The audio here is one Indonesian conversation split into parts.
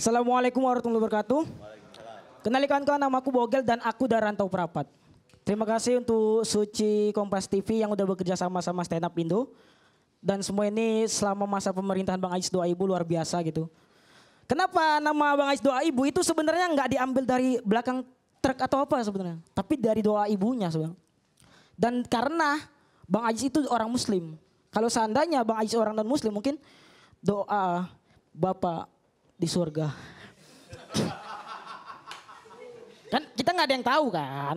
Assalamualaikum warahmatullahi wabarakatuh. Kenalkan kau nama aku Bogel dan aku dari Rantau Perapat. Terima kasih untuk Suci Kompas TV yang udah bekerja sama sama Stand Up Indo. Dan semua ini selama masa pemerintahan Bang Ais Doa Ibu luar biasa gitu. Kenapa nama Bang Ais Doa Ibu itu sebenarnya nggak diambil dari belakang truk atau apa sebenarnya. Tapi dari doa ibunya sebenarnya. Dan karena Bang Ais itu orang muslim. Kalau seandainya Bang Ais orang non muslim mungkin doa bapak di surga. kan kita nggak ada yang tahu kan.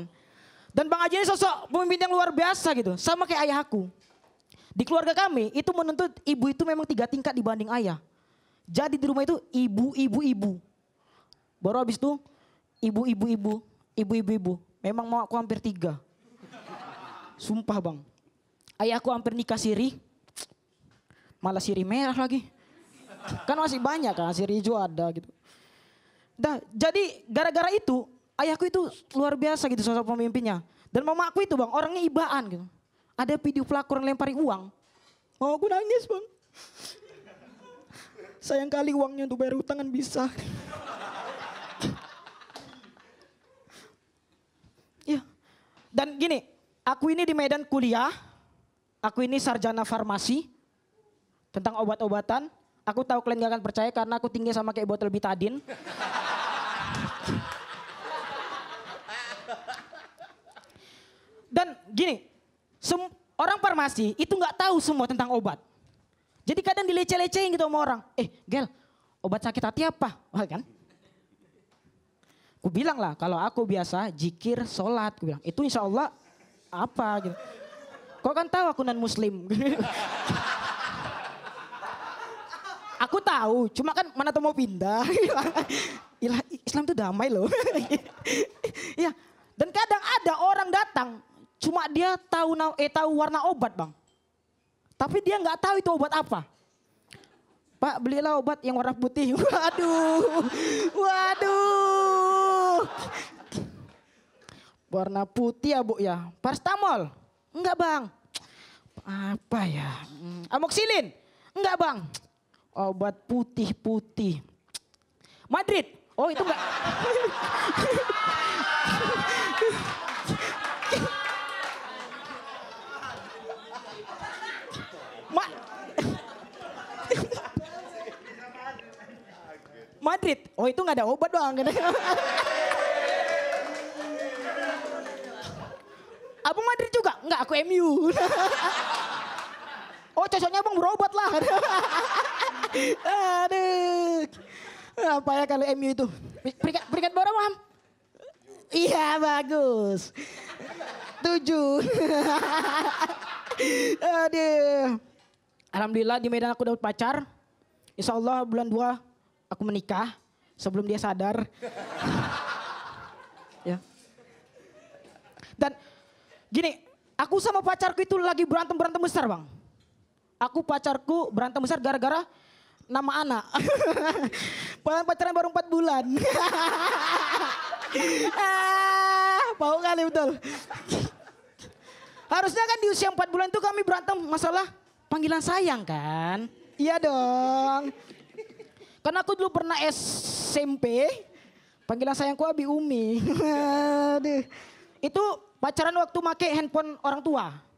Dan Bang Aji ini sosok pemimpin yang luar biasa gitu. Sama kayak ayah aku. Di keluarga kami itu menuntut ibu itu memang tiga tingkat dibanding ayah. Jadi di rumah itu ibu, ibu, ibu. Baru habis itu ibu, ibu, ibu, ibu, ibu, ibu. Memang mau aku hampir tiga. Sumpah bang. Ayah aku hampir nikah siri. Malah siri merah lagi. Kan masih banyak kan, si Rijo ada gitu. Dah, jadi gara-gara itu ayahku itu luar biasa gitu sosok pemimpinnya. Dan mamaku itu bang, orangnya ibaan gitu. Ada video pelakor lempari uang. Oh aku nangis bang. Sayang kali uangnya untuk bayar hutang kan bisa. ya. Dan gini, aku ini di Medan kuliah, aku ini sarjana farmasi tentang obat-obatan, Aku tahu kalian gak akan percaya karena aku tinggi sama kayak botol bitadin. Dan gini, orang farmasi itu nggak tahu semua tentang obat. Jadi kadang dileceh-lecehin gitu sama orang. Eh, Gel, obat sakit hati apa? Wah kan? Ku bilang lah, kalau aku biasa jikir, sholat. Ku bilang, itu insya Allah apa gitu. Kok kan tahu aku non muslim. Aku tahu, cuma kan mana tuh mau pindah. Iya. Ilah, Islam tuh damai loh. ya, dan kadang ada orang datang, cuma dia tahu eh tahu warna obat bang. Tapi dia nggak tahu itu obat apa. Pak belilah obat yang warna putih. Waduh, waduh. Warna putih ya bu ya. Parstamol, Enggak bang. Apa ya? Hmm, Amoksilin? Enggak bang. Obat oh, putih-putih. Madrid. Oh itu enggak. Madrid. Oh itu nggak ada obat doang. Abu Madrid juga? Enggak, aku MU. oh cocoknya abang berobat lah. Aduh. Apa ya kalau MU itu? Peringkat, peringkat berapa, Mam? Iya, bagus. Tujuh. Aduh. Alhamdulillah di Medan aku dapat pacar. Insya Allah bulan dua aku menikah sebelum dia sadar. ya. Dan gini, aku sama pacarku itu lagi berantem-berantem besar bang. Aku pacarku berantem besar gara-gara nama anak. Padahal pacaran baru 4 bulan. ah, bau kali betul. Harusnya kan di usia 4 bulan itu kami berantem masalah panggilan sayang kan? Iya dong. Karena aku dulu pernah SMP, panggilan sayangku Abi Umi. Aduh. Itu pacaran waktu make handphone orang tua.